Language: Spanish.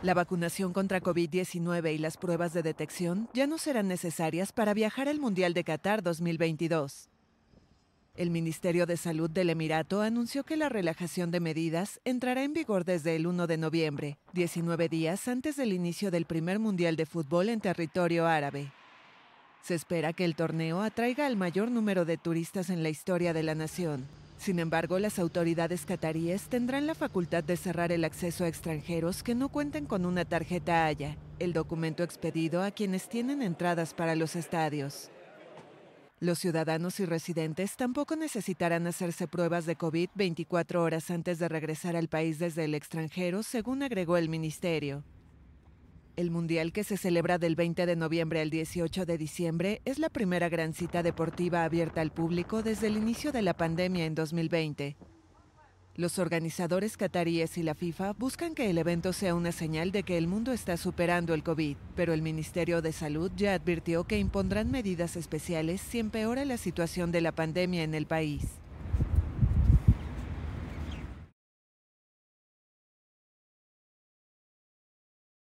La vacunación contra COVID-19 y las pruebas de detección ya no serán necesarias para viajar al Mundial de Qatar 2022. El Ministerio de Salud del Emirato anunció que la relajación de medidas entrará en vigor desde el 1 de noviembre, 19 días antes del inicio del primer Mundial de Fútbol en territorio árabe. Se espera que el torneo atraiga al mayor número de turistas en la historia de la nación. Sin embargo, las autoridades cataríes tendrán la facultad de cerrar el acceso a extranjeros que no cuenten con una tarjeta Haya, el documento expedido a quienes tienen entradas para los estadios. Los ciudadanos y residentes tampoco necesitarán hacerse pruebas de COVID 24 horas antes de regresar al país desde el extranjero, según agregó el ministerio. El Mundial que se celebra del 20 de noviembre al 18 de diciembre es la primera gran cita deportiva abierta al público desde el inicio de la pandemia en 2020. Los organizadores cataríes y la FIFA buscan que el evento sea una señal de que el mundo está superando el COVID, pero el Ministerio de Salud ya advirtió que impondrán medidas especiales si empeora la situación de la pandemia en el país.